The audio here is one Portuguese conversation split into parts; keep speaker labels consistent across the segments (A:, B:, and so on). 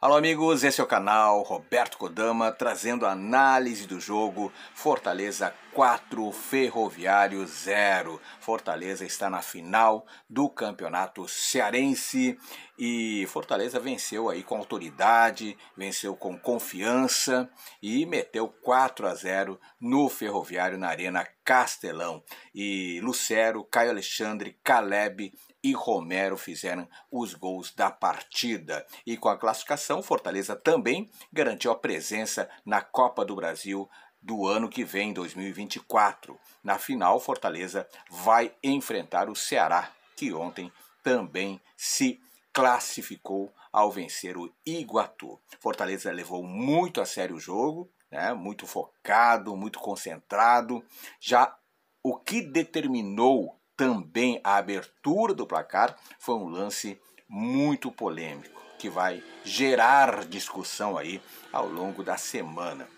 A: Alô, amigos, esse é o canal Roberto Kodama trazendo a análise do jogo Fortaleza 4 Ferroviário 0. Fortaleza está na final do Campeonato Cearense e Fortaleza venceu aí com autoridade, venceu com confiança e meteu 4 a 0 no Ferroviário na Arena Castelão. E Lucero, Caio Alexandre, Caleb e Romero fizeram os gols da partida. E com a classificação, Fortaleza também garantiu a presença na Copa do Brasil do ano que vem, 2024. Na final, Fortaleza vai enfrentar o Ceará, que ontem também se classificou ao vencer o Iguatu. Fortaleza levou muito a sério o jogo, né? muito focado, muito concentrado. Já o que determinou também a abertura do placar foi um lance muito polêmico, que vai gerar discussão aí ao longo da semana.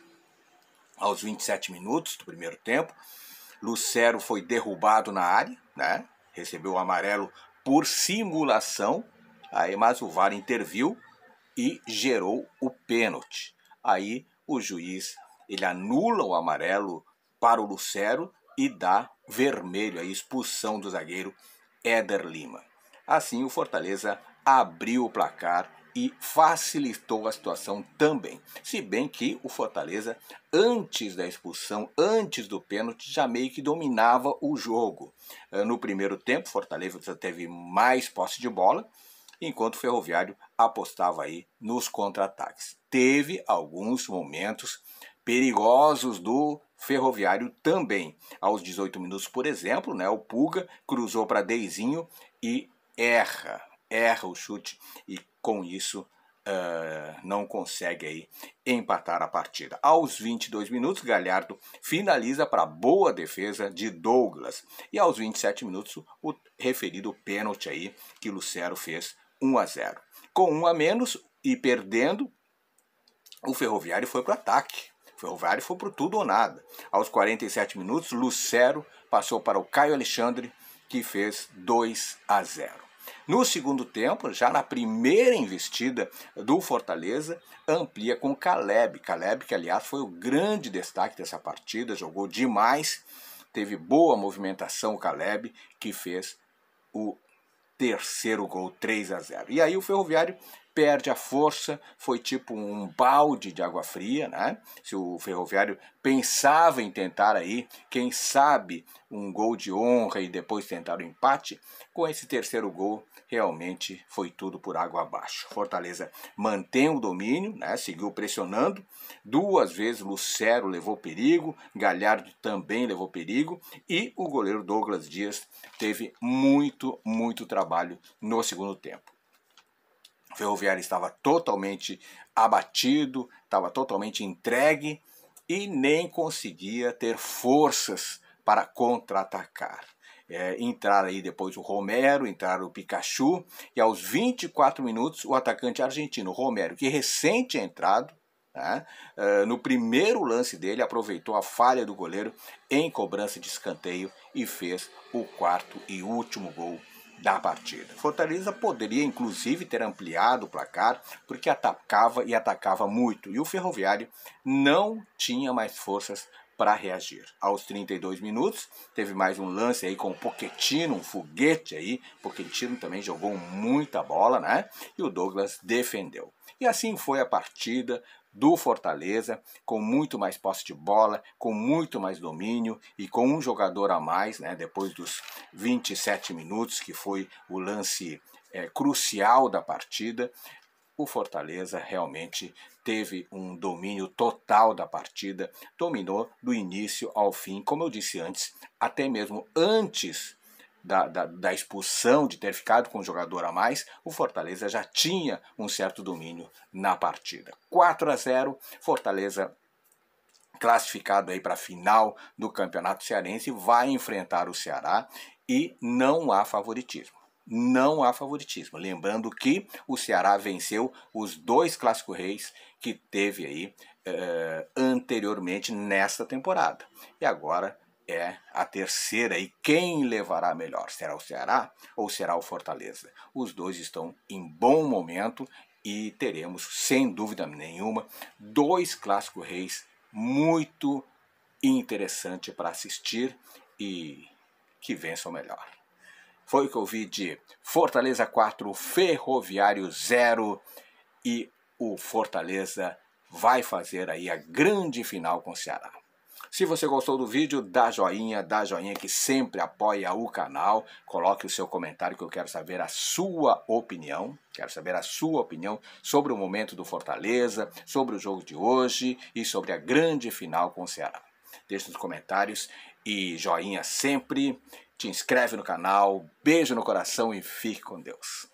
A: Aos 27 minutos do primeiro tempo, Lucero foi derrubado na área, né? recebeu o amarelo por simulação Aí, mas o VAR interviu e gerou o pênalti. Aí o juiz ele anula o amarelo para o Lucero e dá vermelho, a expulsão do zagueiro Éder Lima. Assim, o Fortaleza abriu o placar e facilitou a situação também. Se bem que o Fortaleza, antes da expulsão, antes do pênalti, já meio que dominava o jogo. Eh, no primeiro tempo, Fortaleza teve mais posse de bola, enquanto o Ferroviário apostava aí nos contra-ataques. Teve alguns momentos perigosos do Ferroviário também. Aos 18 minutos, por exemplo, né, o Puga cruzou para Deizinho e erra, erra o chute e com isso uh, não consegue aí empatar a partida. Aos 22 minutos, Galhardo finaliza para boa defesa de Douglas e aos 27 minutos o referido pênalti aí que Lucero fez 1 a 0. Com um a menos e perdendo, o Ferroviário foi para o ataque. O Ferroviário foi para tudo ou nada. Aos 47 minutos, Lucero passou para o Caio Alexandre, que fez 2 a 0. No segundo tempo, já na primeira investida do Fortaleza, amplia com Caleb. Caleb, que aliás foi o grande destaque dessa partida, jogou demais, teve boa movimentação o Caleb, que fez o terceiro gol, 3 a 0. E aí o Ferroviário perde a força, foi tipo um balde de água fria, né? Se o Ferroviário pensava em tentar aí, quem sabe, um gol de honra e depois tentar o um empate, com esse terceiro gol realmente foi tudo por água abaixo. Fortaleza mantém o domínio, né? Seguiu pressionando. Duas vezes Lucero levou perigo, Galhardo também levou perigo e o goleiro Douglas Dias teve muito, muito trabalho no segundo tempo ferroviário estava totalmente abatido, estava totalmente entregue e nem conseguia ter forças para contra-atacar. É, entrar aí depois o Romero, entrar o Pikachu, e aos 24 minutos o atacante argentino Romero, que recente é entrado, né, é, no primeiro lance dele aproveitou a falha do goleiro em cobrança de escanteio e fez o quarto e último gol da partida. Fortaleza poderia inclusive ter ampliado o placar porque atacava e atacava muito e o Ferroviário não tinha mais forças para reagir. Aos 32 minutos, teve mais um lance aí com o Poquetino, um foguete aí. Poquetino também jogou muita bola, né? E o Douglas defendeu. E assim foi a partida, do Fortaleza, com muito mais posse de bola, com muito mais domínio e com um jogador a mais, né, depois dos 27 minutos, que foi o lance é, crucial da partida. O Fortaleza realmente teve um domínio total da partida, dominou do início ao fim, como eu disse antes, até mesmo antes da, da, da, expulsão, de ter ficado com um jogador a mais, o Fortaleza já tinha um certo domínio na partida. 4 a 0, Fortaleza classificado aí para a final do Campeonato Cearense, vai enfrentar o Ceará e não há favoritismo. Não há favoritismo. Lembrando que o Ceará venceu os dois Clássico Reis que teve aí eh, anteriormente nesta temporada. E agora é a terceira. E quem levará melhor? Será o Ceará ou será o Fortaleza? Os dois estão em bom momento e teremos, sem dúvida nenhuma, dois clássicos reis muito interessantes para assistir e que vençam melhor. Foi o que eu vi de Fortaleza 4, Ferroviário 0 e o Fortaleza vai fazer aí a grande final com o Ceará. Se você gostou do vídeo, dá joinha, dá joinha que sempre apoia o canal. Coloque o seu comentário que eu quero saber a sua opinião. Quero saber a sua opinião sobre o momento do Fortaleza, sobre o jogo de hoje e sobre a grande final com o Ceará. Deixe nos comentários e joinha sempre. Te inscreve no canal. Beijo no coração e fique com Deus.